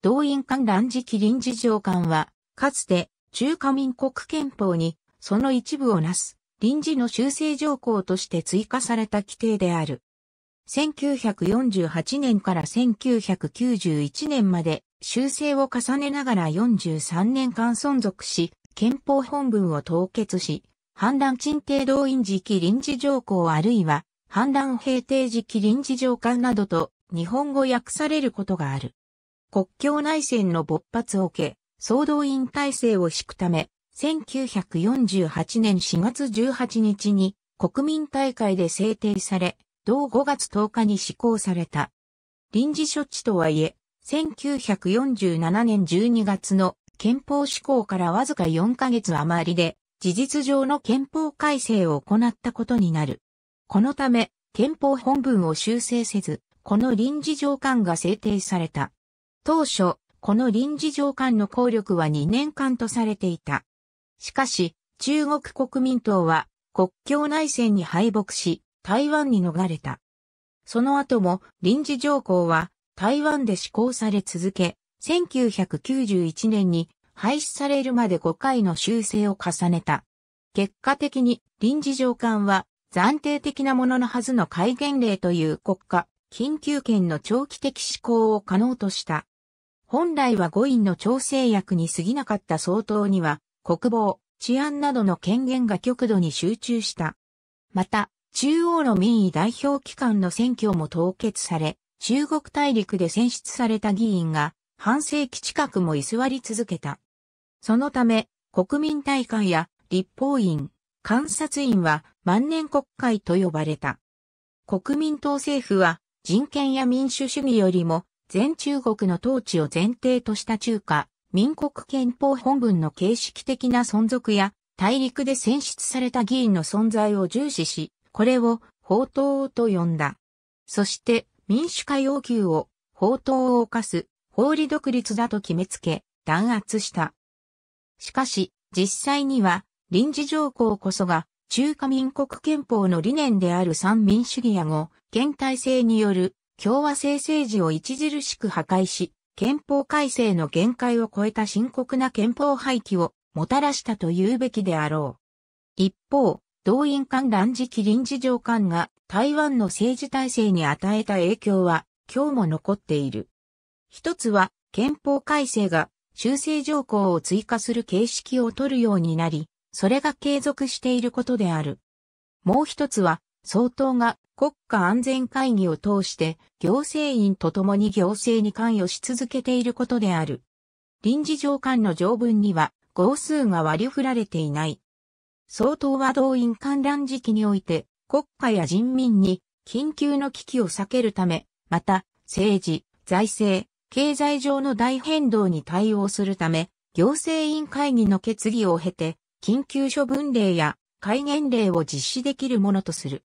動員官覧時期臨時上官は、かつて中華民国憲法にその一部をなす臨時の修正条項として追加された規定である。1948年から1991年まで修正を重ねながら43年間存続し、憲法本文を凍結し、反乱鎮定動員時期臨時条項あるいは反乱平定時期臨時条官などと日本語訳されることがある。国境内戦の勃発を受け、総動員体制を敷くため、1948年4月18日に国民大会で制定され、同5月10日に施行された。臨時処置とはいえ、1947年12月の憲法施行からわずか4ヶ月余りで、事実上の憲法改正を行ったことになる。このため、憲法本文を修正せず、この臨時条款が制定された。当初、この臨時上官の効力は2年間とされていた。しかし、中国国民党は国境内戦に敗北し、台湾に逃れた。その後も臨時条項は台湾で施行され続け、1991年に廃止されるまで5回の修正を重ねた。結果的に臨時上官は暫定的なもののはずの戒厳令という国家、緊急権の長期的施行を可能とした。本来は五院の調整役に過ぎなかった総統には、国防、治安などの権限が極度に集中した。また、中央の民意代表機関の選挙も凍結され、中国大陸で選出された議員が半世紀近くも居座り続けた。そのため、国民大会や立法院、監察院は万年国会と呼ばれた。国民党政府は人権や民主主義よりも全中国の統治を前提とした中華、民国憲法本文の形式的な存続や、大陸で選出された議員の存在を重視し、これを法統と呼んだ。そして、民主化要求を法統を犯す法理独立だと決めつけ、弾圧した。しかし、実際には、臨時条項こそが中華民国憲法の理念である三民主義や後、現体制による共和制政治を著しく破壊し、憲法改正の限界を超えた深刻な憲法廃棄をもたらしたと言うべきであろう。一方、動員官乱時期臨時上官が台湾の政治体制に与えた影響は今日も残っている。一つは憲法改正が修正条項を追加する形式を取るようになり、それが継続していることである。もう一つは総統が国家安全会議を通して行政院と共に行政に関与し続けていることである。臨時上官の条文には号数が割り振られていない。総統は動員観覧時期において国家や人民に緊急の危機を避けるため、また政治、財政、経済上の大変動に対応するため、行政委員会議の決議を経て、緊急処分令や戒厳令を実施できるものとする。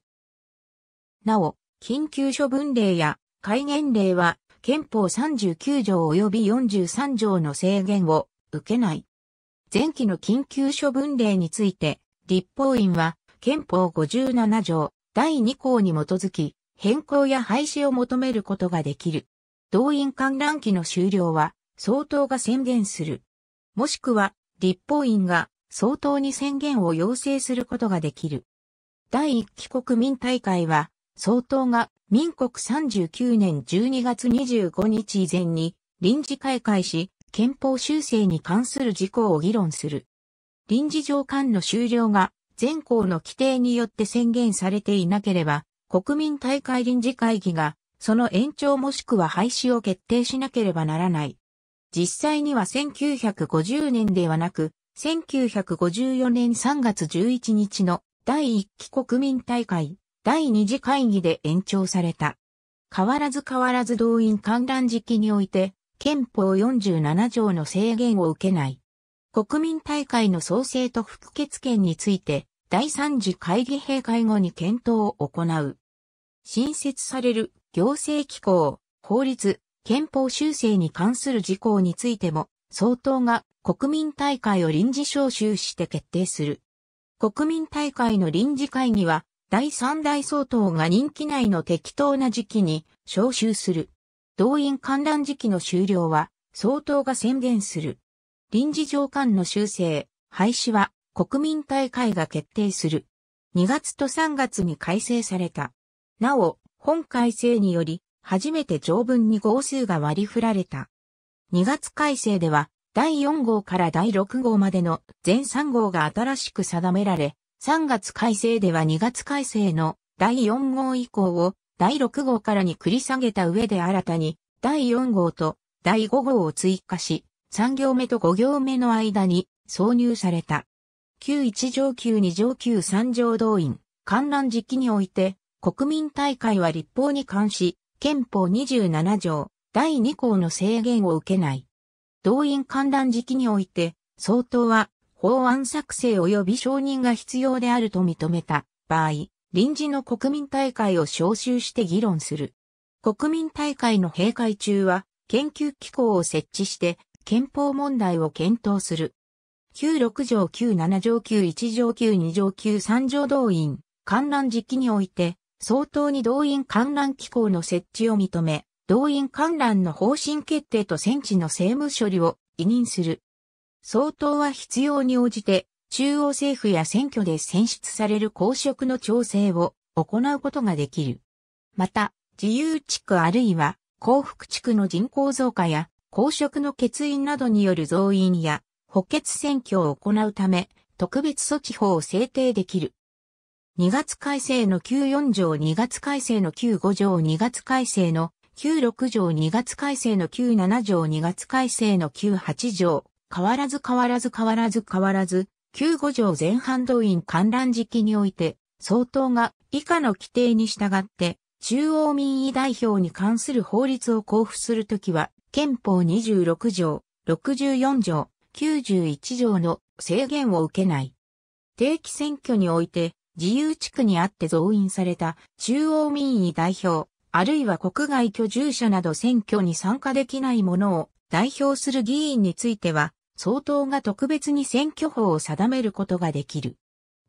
なお、緊急処分令や戒厳令は憲法39条及び43条の制限を受けない。前期の緊急処分令について、立法院は憲法57条第2項に基づき変更や廃止を求めることができる。動員観覧期の終了は総統が宣言する。もしくは立法院が総統に宣言を要請することができる。第1期国民大会は総統が民国39年12月25日以前に臨時開会し、憲法修正に関する事項を議論する。臨時上官の終了が全校の規定によって宣言されていなければ、国民大会臨時会議がその延長もしくは廃止を決定しなければならない。実際には1950年ではなく、1954年3月11日の第1期国民大会第二次会議で延長された。変わらず変わらず動員観覧時期において、憲法47条の制限を受けない。国民大会の創生と復決権について、第三次会議閉会後に検討を行う。新設される行政機構、法律、憲法修正に関する事項についても、総統が国民大会を臨時招集して決定する。国民大会の臨時会議は第三代総統が任期内の適当な時期に召集する。動員観覧時期の終了は総統が宣言する。臨時上官の修正、廃止は国民大会が決定する。2月と3月に改正された。なお、本改正により、初めて条文に号数が割り振られた。2月改正では、第4号から第6号までの全3号が新しく定められ、3月改正では2月改正の第4号以降を第6号からに繰り下げた上で新たに第4号と第5号を追加し、3行目と5行目の間に挿入された。旧1条旧2条旧3条動員、観覧時期において、国民大会は立法に関し、憲法27条、第2項の制限を受けない。動員観覧時期において、総統は法案作成及び承認が必要であると認めた場合、臨時の国民大会を招集して議論する。国民大会の閉会中は、研究機構を設置して、憲法問題を検討する。96条97条91条92条93条動員、観覧時期において、相当に動員観覧機構の設置を認め、動員観覧の方針決定と戦地の政務処理を委任する。総統は必要に応じて、中央政府や選挙で選出される公職の調整を行うことができる。また、自由地区あるいは幸福地区の人口増加や公職の欠員などによる増員や補欠選挙を行うため特別措置法を制定できる。2月改正の旧4条2月改正の旧5条2月改正の旧6条2月改正の旧7条2月改正の旧8条変わらず変わらず変わらず変わらず、旧五条前半動員観覧時期において、総統が以下の規定に従って、中央民意代表に関する法律を交付するときは、憲法26条、64条、91条の制限を受けない。定期選挙において、自由地区にあって増員された中央民意代表、あるいは国外居住者など選挙に参加できない者を代表する議員については、総統が特別に選挙法を定めることができる。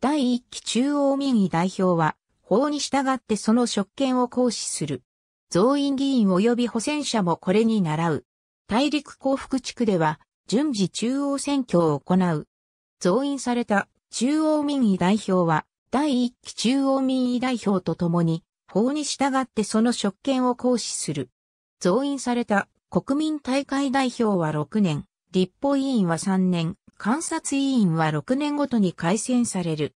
第1期中央民意代表は、法に従ってその職権を行使する。増員議員及び補選者もこれに倣う。大陸幸福地区では、順次中央選挙を行う。増員された中央民意代表は、第1期中央民意代表とともに、法に従ってその職権を行使する。増員された国民大会代表は6年、立法委員は3年、監察委員は6年ごとに改選される。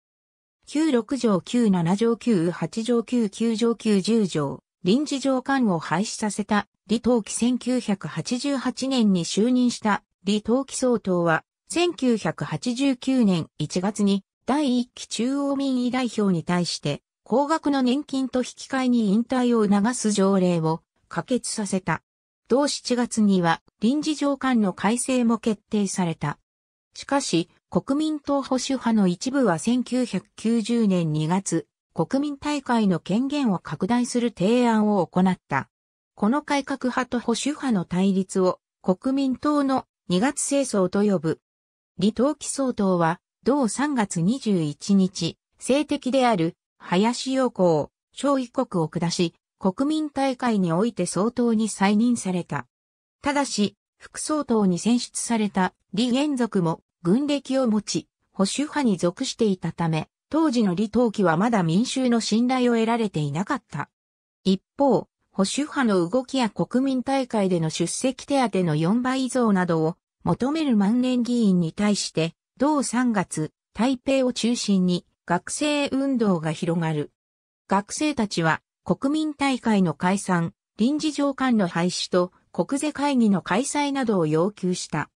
9、6条9、7条9、8条9、9条9、10条、臨時上官を廃止させた、李登輝1988年に就任した李登輝総統は、1989年1月に第1期中央民意代表に対して、高額の年金と引き換えに引退を促す条例を可決させた。同7月には臨時上官の改正も決定された。しかし、国民党保守派の一部は1990年2月、国民大会の権限を拡大する提案を行った。この改革派と保守派の対立を国民党の2月清掃と呼ぶ。李登輝総統は、同3月21日、政敵である林洋光、小異国を下し、国民大会において総統に再任された。ただし、副総統に選出された李元族も軍歴を持ち、保守派に属していたため、当時の李登輝はまだ民衆の信頼を得られていなかった。一方、保守派の動きや国民大会での出席手当の4倍増などを求める万年議員に対して、同3月、台北を中心に学生運動が広がる。学生たちは国民大会の解散、臨時上官の廃止と国税会議の開催などを要求した。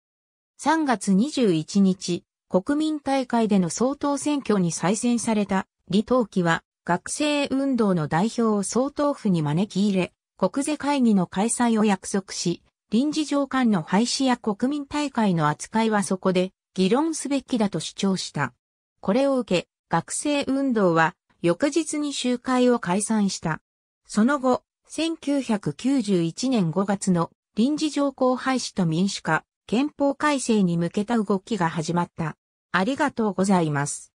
3月21日、国民大会での総統選挙に再選された李登輝は学生運動の代表を総統府に招き入れ、国税会議の開催を約束し、臨時上官の廃止や国民大会の扱いはそこで議論すべきだと主張した。これを受け、学生運動は翌日に集会を解散した。その後、1991年5月の臨時条項廃止と民主化、憲法改正に向けた動きが始まった。ありがとうございます。